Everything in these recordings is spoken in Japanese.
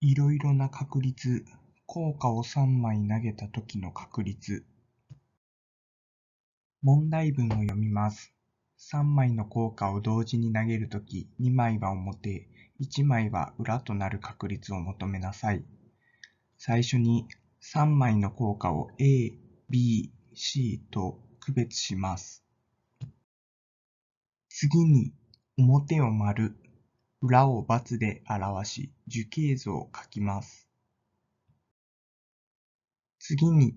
いろいろな確率効果を三枚投げたときの確率問題文を読みます。三枚の効果を同時に投げるとき、二枚は表、一枚は裏となる確率を求めなさい。最初に三枚の効果を A、B、C と区別します。次に表を丸、裏を×で表し、樹形図を書きます。次に、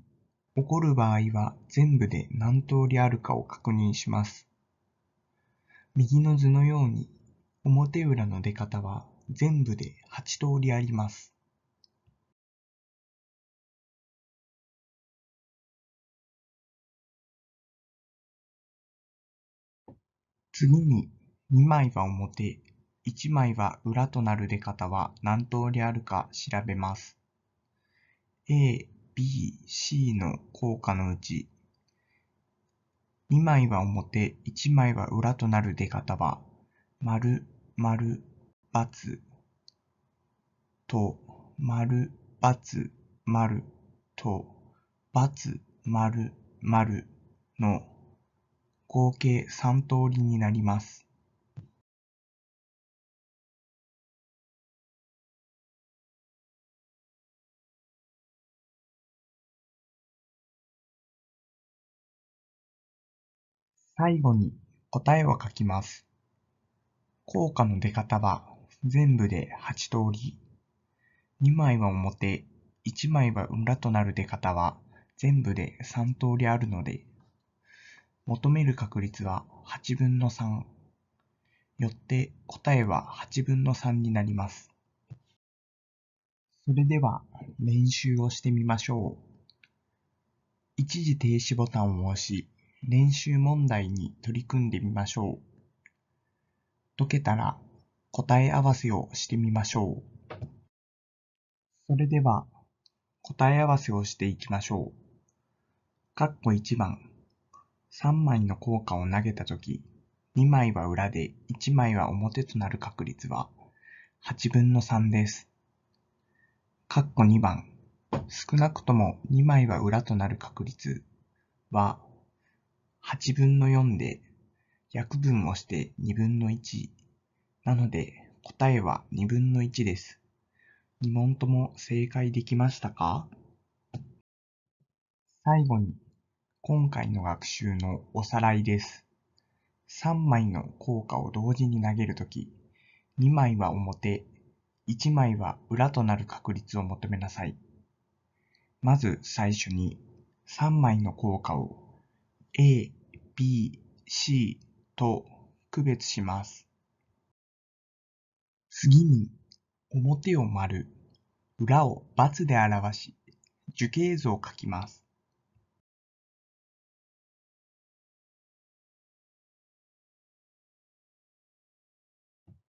起こる場合は全部で何通りあるかを確認します。右の図のように、表裏の出方は全部で8通りあります。次に、2枚は表、一枚は裏となる出方は何通りあるか調べます。A、B、C の効果のうち、2枚は表、1枚は裏となる出方は、丸、丸、×と、丸、×、丸と、×、丸、丸の合計3通りになります。最後に答えを書きます。効果の出方は全部で8通り。2枚は表、1枚は裏となる出方は全部で3通りあるので、求める確率は8分の3。よって答えは8分の3になります。それでは練習をしてみましょう。一時停止ボタンを押し、練習問題に取り組んでみましょう。解けたら答え合わせをしてみましょう。それでは答え合わせをしていきましょう。カッコ1番。3枚の効果を投げたとき、2枚は裏で1枚は表となる確率は8分の3です。カッコ2番。少なくとも2枚は裏となる確率は8分の4で、約分をして2分の1。なので、答えは2分の1です。2問とも正解できましたか最後に、今回の学習のおさらいです。3枚の効果を同時に投げるとき、2枚は表、1枚は裏となる確率を求めなさい。まず最初に3枚の効果を A、B、C と区別します。次に、表を丸、裏を×で表し、樹形図を書きます。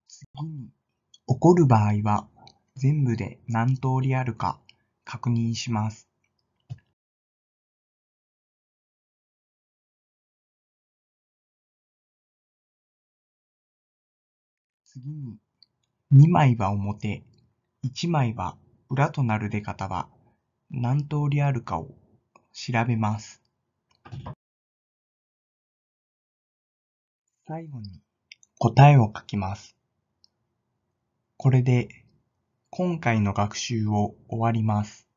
次に、起こる場合は、全部で何通りあるか確認します。次に、2枚は表、1枚は裏となる出方は何通りあるかを調べます。最後に答えを書きます。これで今回の学習を終わります。